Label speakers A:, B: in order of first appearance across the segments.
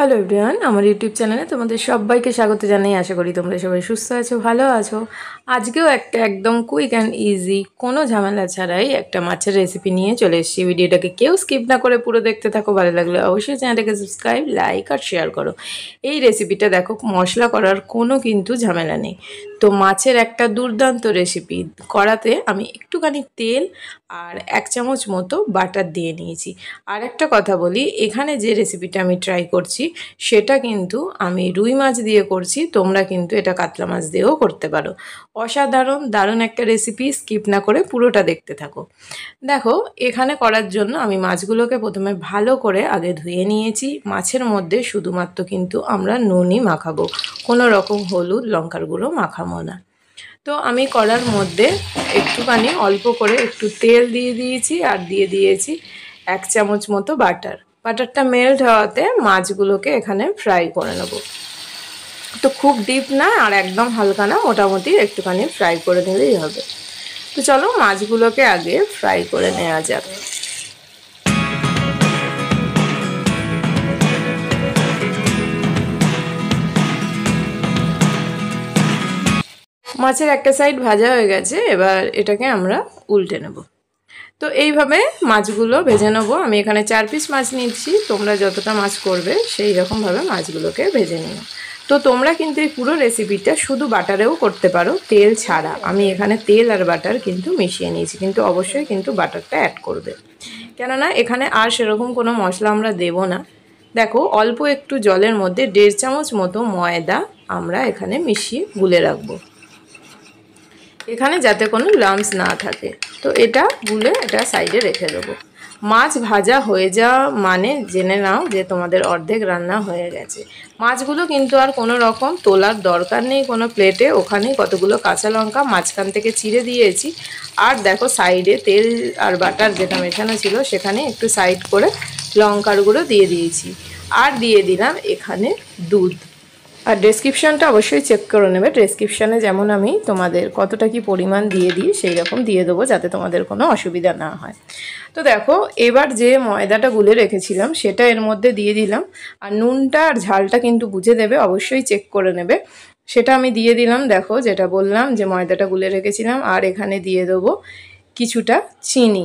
A: hello everyone আমার YouTube চ্যানেলে তোমাদের সবাইকে স্বাগত জানাই আশা করি তোমরা সবাই সুস্থ আছো ভালো আছো আজকেও একটা একদম কুইক অ্যান্ড ইজি কোনো ঝামেলা ছাড়াই একটা মাছের রেসিপি নিয়ে চলে এসেছি ভিডিওটাকে কেউ স্কিপ না করে পুরো দেখতে থাকো ভালো লাগলে অবশ্যই চ্যানেলটাকে সাবস্ক্রাইব লাইক আর শেয়ার করো এই রেসিপিটা দেখো মশলা করার কোনো কিন্তু ঝামেলা নেই তো মাছের একটা দুর্দান্ত রেসিপি করাতে আমি একটুখানি তেল আর এক চামচ মতো বাটার দিয়ে নিয়েছি আর একটা কথা বলি এখানে যে রেসিপিটা আমি ট্রাই করছি সেটা কিন্তু আমি রুই মাছ দিয়ে করছি তোমরা কিন্তু এটা কাতলা মাছ দিয়েও করতে পারো অসাধারণ দারুণ একটা রেসিপি স্কিপ না করে পুরোটা দেখতে থাকো দেখো এখানে করার জন্য আমি মাছগুলোকে প্রথমে ভালো করে আগে ধুয়ে নিয়েছি মাছের মধ্যে শুধুমাত্র কিন্তু আমরা নুনই মাখাবো কোনো রকম হলুদ লঙ্কার গুঁড়ো মাখাবো না তো আমি করার মধ্যে একটুখানি অল্প করে একটু তেল দিয়ে দিয়েছি আর দিয়ে দিয়েছি এক চামচ মতো বাটার বাটারটা মেল্ট হওয়াতে মাছগুলোকে এখানে ফ্রাই করে নেব তো খুব ডিপ না আর একদম হালকা না মোটামুটি একটুখানি ফ্রাই করে নিলেই হবে তো চলো মাছগুলোকে আগে ফ্রাই করে নেওয়া যাবে মাছের একটা সাইড ভাজা হয়ে গেছে এবার এটাকে আমরা উল্টে নেবো তো এইভাবে মাছগুলো ভেজে নেবো আমি এখানে চার পিস মাছ নিচ্ছি তোমরা যতটা মাছ করবে সেই রকমভাবে মাছগুলোকে ভেজে নিও তো তোমরা কিন্তু এই পুরো রেসিপিটা শুধু বাটারেও করতে পারো তেল ছাড়া আমি এখানে তেল আর বাটার কিন্তু মিশিয়ে নিয়েছি কিন্তু অবশ্যই কিন্তু বাটারটা অ্যাড করবে কেননা এখানে আর সেরকম কোনো মশলা আমরা দেব না দেখো অল্প একটু জলের মধ্যে দেড় চামচ মতো ময়দা আমরা এখানে মিশিয়ে গুলে রাখবো এখানে যাতে কোনো লাম্পস না থাকে তো এটা গুলে এটা সাইডে রেখে দেবো মাছ ভাজা হয়ে যাওয়া মানে জেনে নাও যে তোমাদের অর্ধেক রান্না হয়ে গেছে মাছগুলো কিন্তু আর কোনো রকম তোলার দরকার নেই কোনো প্লেটে ওখানেই কতগুলো কাঁচা লঙ্কা মাঝখান থেকে চিড়ে দিয়েছি আর দেখো সাইডে তেল আর বাটার যেটা মেশানো ছিল সেখানে একটু সাইড করে লঙ্কার গুঁড়ো দিয়ে দিয়েছি আর দিয়ে দিলাম এখানে দুধ আর ডেসক্রিপশানটা অবশ্যই চেক করে নেবে ডেসক্রিপশানে যেমন আমি তোমাদের কতটা কি পরিমাণ দিয়ে দিই সেই রকম দিয়ে দেবো যাতে তোমাদের কোনো অসুবিধা না হয় তো দেখো এবার যে ময়দাটা গুলে রেখেছিলাম সেটা এর মধ্যে দিয়ে দিলাম আর নুনটা আর ঝালটা কিন্তু বুঝে দেবে অবশ্যই চেক করে নেবে সেটা আমি দিয়ে দিলাম দেখো যেটা বললাম যে ময়দাটা গুলে রেখেছিলাম আর এখানে দিয়ে দেবো কিছুটা চিনি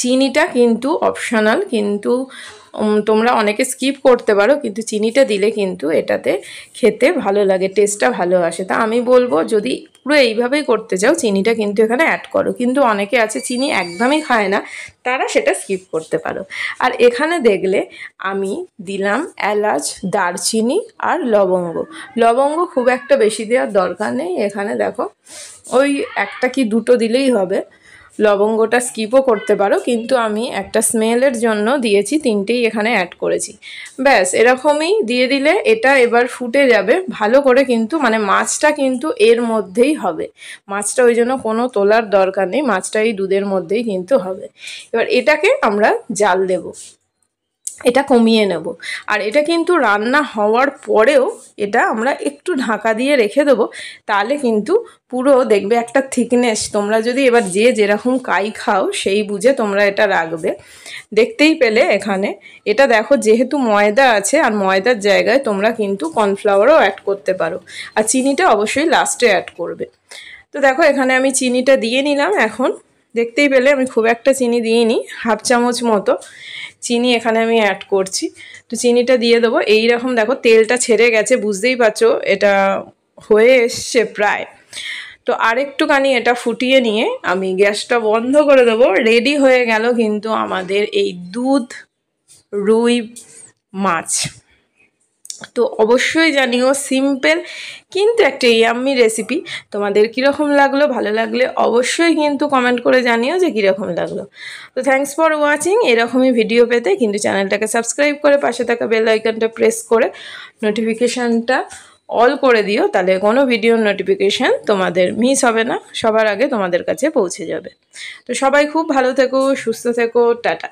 A: চিনিটা কিন্তু অপশনাল কিন্তু তোমরা অনেকে স্কিপ করতে পারো কিন্তু চিনিটা দিলে কিন্তু এটাতে খেতে ভালো লাগে টেস্টটা ভালো আসে তা আমি বলবো যদি পুরো এইভাবেই করতে চাও চিনিটা কিন্তু এখানে অ্যাড করো কিন্তু অনেকে আছে চিনি একদমই খায় না তারা সেটা স্কিপ করতে পারো আর এখানে দেখলে আমি দিলাম এলাচ দারচিনি আর লবঙ্গ লবঙ্গ খুব একটা বেশি দেওয়ার দরকার নেই এখানে দেখো ওই একটা কি দুটো দিলেই হবে লবঙ্গটা স্কিপও করতে পারো কিন্তু আমি একটা স্মেলের জন্য দিয়েছি তিনটেই এখানে অ্যাড করেছি ব্যাস এরকমই দিয়ে দিলে এটা এবার ফুটে যাবে ভালো করে কিন্তু মানে মাছটা কিন্তু এর মধ্যেই হবে মাছটা ওই জন্য কোনো তোলার দরকার নেই মাছটা এই দুধের মধ্যেই কিন্তু হবে এবার এটাকে আমরা জাল দেবো এটা কমিয়ে নেব আর এটা কিন্তু রান্না হওয়ার পরেও এটা আমরা একটু ঢাকা দিয়ে রেখে দেবো তাহলে কিন্তু পুরো দেখবে একটা থিকনেস তোমরা যদি এবার যে যেরকম কাই খাও সেই বুঝে তোমরা এটা রাখবে দেখতেই পেলে এখানে এটা দেখো যেহেতু ময়দা আছে আর ময়দার জায়গায় তোমরা কিন্তু কর্নফ্লাওয়ারও অ্যাড করতে পারো আর চিনিটা অবশ্যই লাস্টে অ্যাড করবে তো দেখো এখানে আমি চিনিটা দিয়ে নিলাম এখন দেখতেই পেলে আমি খুব একটা চিনি দিইনি হাফ চামচ মতো চিনি এখানে আমি অ্যাড করছি তো চিনিটা দিয়ে দেবো এইরকম দেখো তেলটা ছেড়ে গেছে বুঝতেই পারছো এটা হয়ে এসছে প্রায় তো আরেকটুখানি এটা ফুটিয়ে নিয়ে আমি গ্যাসটা বন্ধ করে দেবো রেডি হয়ে গেল কিন্তু আমাদের এই দুধ রুই মাছ তো অবশ্যই জানিও সিম্পল কিন্তু একটা ইয়াম্মি রেসিপি তোমাদের কীরকম লাগলো ভালো লাগলে অবশ্যই কিন্তু কমেন্ট করে জানিও যে কীরকম লাগলো তো থ্যাংকস ফর ওয়াচিং এরকমই ভিডিও পেতে কিন্তু চ্যানেলটাকে সাবস্ক্রাইব করে পাশে থাকা বেল আইকনটা প্রেস করে নোটিফিকেশানটা অল করে দিও তাহলে কোনো ভিডিওর নোটিফিকেশান তোমাদের মিস হবে না সবার আগে তোমাদের কাছে পৌঁছে যাবে তো সবাই খুব ভালো থেকো সুস্থ থেকো টাটা